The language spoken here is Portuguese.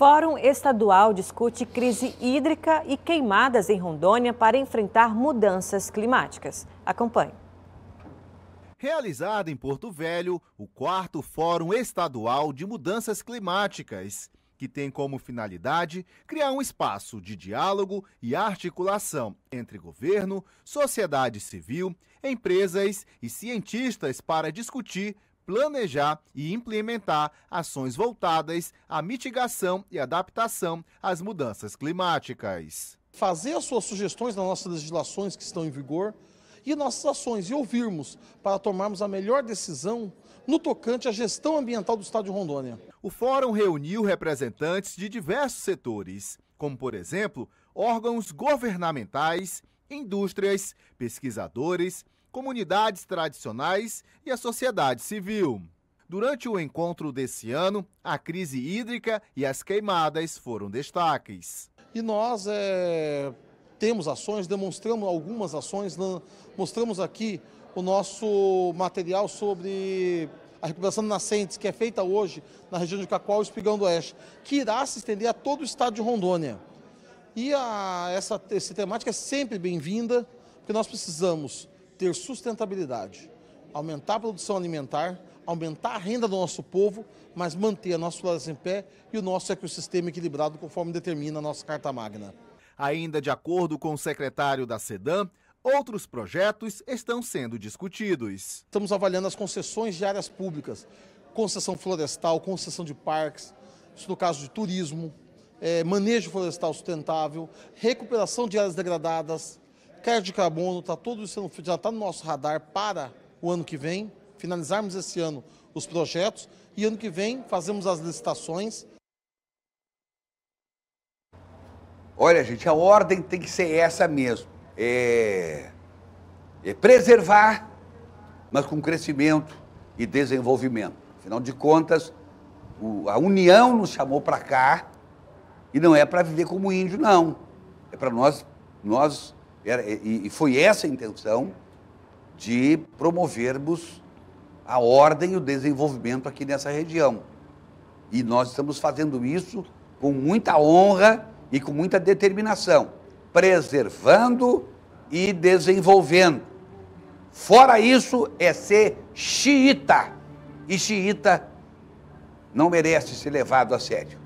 Fórum Estadual discute crise hídrica e queimadas em Rondônia para enfrentar mudanças climáticas. Acompanhe. Realizado em Porto Velho, o quarto Fórum Estadual de Mudanças Climáticas, que tem como finalidade criar um espaço de diálogo e articulação entre governo, sociedade civil, empresas e cientistas para discutir planejar e implementar ações voltadas à mitigação e adaptação às mudanças climáticas. Fazer as suas sugestões nas nossas legislações que estão em vigor e nossas ações e ouvirmos para tomarmos a melhor decisão no tocante à gestão ambiental do Estado de Rondônia. O fórum reuniu representantes de diversos setores, como, por exemplo, órgãos governamentais, indústrias, pesquisadores, comunidades tradicionais e a sociedade civil. Durante o encontro desse ano, a crise hídrica e as queimadas foram destaques. E nós é, temos ações, demonstramos algumas ações, né? mostramos aqui o nosso material sobre a recuperação de nascentes, que é feita hoje na região de Cacoal e Espigão do Oeste, que irá se estender a todo o estado de Rondônia. E a, essa, essa temática é sempre bem-vinda, porque nós precisamos ter sustentabilidade, aumentar a produção alimentar, aumentar a renda do nosso povo, mas manter a nossa floresta em pé e o nosso ecossistema equilibrado conforme determina a nossa Carta Magna. Ainda de acordo com o secretário da SEDAM, Outros projetos estão sendo discutidos. Estamos avaliando as concessões de áreas públicas, concessão florestal, concessão de parques, isso no caso de turismo, é, manejo florestal sustentável, recuperação de áreas degradadas, crédito de carbono, tá todo sendo, já está no nosso radar para o ano que vem, finalizarmos esse ano os projetos e ano que vem fazemos as licitações. Olha, gente, a ordem tem que ser essa mesmo. É, é preservar, mas com crescimento e desenvolvimento. Afinal de contas, o, a União nos chamou para cá e não é para viver como índio, não. É para nós, nós era, e, e foi essa a intenção de promovermos a ordem e o desenvolvimento aqui nessa região. E nós estamos fazendo isso com muita honra e com muita determinação, preservando e desenvolvendo. Fora isso, é ser xiita. E xiita não merece ser levado a sério.